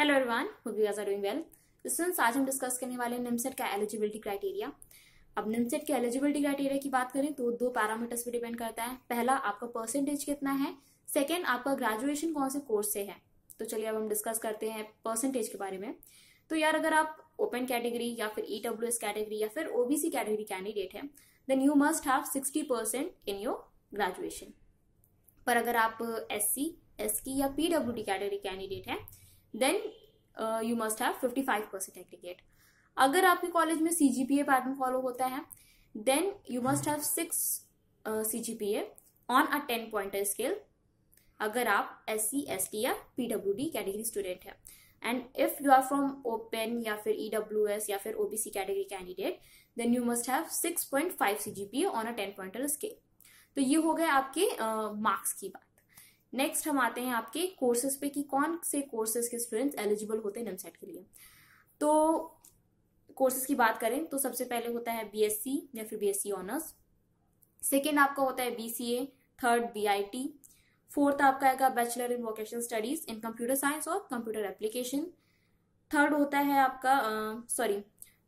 hello everyone hope you are doing well students आज हम discuss करने वाले हैं निमसेट का एलिजिबिलिटी क्राइटेरिया अब निमसेट के एलिजिबिलिटी क्राइटेरिया की बात करें तो दो पैरामीटर्स पे डिपेंड करता है पहला आपका परसेंटेज कितना है सेकेंड आपका ग्रेजुएशन कौन से कोर्स से है तो चलिए अब हम डिस्कस करते हैं परसेंटेज के बारे में तो यार अगर आप ओपन कैटेगरी या फिर ई e कैटेगरी या फिर ओबीसी कैटेगरी कैंडिडेट है then you must have sixty in your graduation पर अगर आप एस सी या पी कैटेगरी कैंडिडेट हैं then you must have fifty five percent aggregate अगर आपके कॉलेज में C G P A pattern follow होता है then you must have six C G P A on a ten point scale अगर आप S C S T या P W D category student है and if you are from open या फिर E W S या फिर O B C category candidate then you must have six point five C G P A on a ten pointer scale तो ये हो गए आपके मार्क्स uh, की बात नेक्स्ट हम आते हैं आपके कोर्सेज पे कि कौन से कोर्सेज के स्टूडेंट्स एलिजिबल होते हैं नेमसेट के लिए तो कोर्सेज की बात करें तो सबसे पहले होता है बीएससी या फिर बीएससी ऑनर्स सेकेंड आपका होता है बीसीए थर्ड बीआईटी फोर्थ आपका आएगा bachelor in vocational studies in computer science और कंप्यूटर एप्लीकेशन थर्ड होता है आपका सॉरी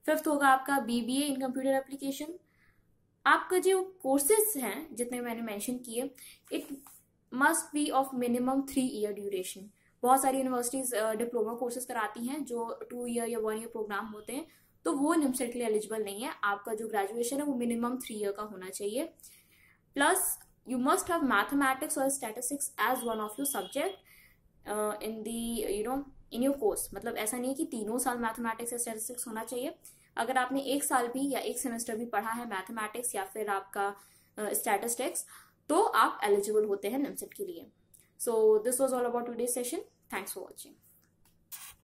फिफ्थ होगा आपका बीबीए इन कंप्यूटर एप्लीकेशन आपका जो कोर्सेज हैं जितने मैंने मेंशन किए it must be of minimum three year duration बहुत सारी यूनिवर्सिटीज डिप्लोमा कोर्सेज कराती हैं जो टू ईयर या वन ईयर प्रोग्राम होते हैं तो वो निमसेट के लिए एलिजिबल नहीं है आपका जो ग्रेजुएशन है वो मिनिमम थ्री ईयर का होना चाहिए plus you must have mathematics और statistics as one of your subject in the you know in your course मतलब ऐसा नहीं है कि तीनों साल मैथमेटिक्स या स्टैटिस्टिक्स होना चाहिए अगर आपने एक साल भी या एक सेमेस्टर भी पढ़ा है मैथमेटिक्स या फिर आपका स्टैटिस्टिक्स uh, तो आप एलिजिबल होते हैं नेमसेट के लिए so this was all about today session thanks for watching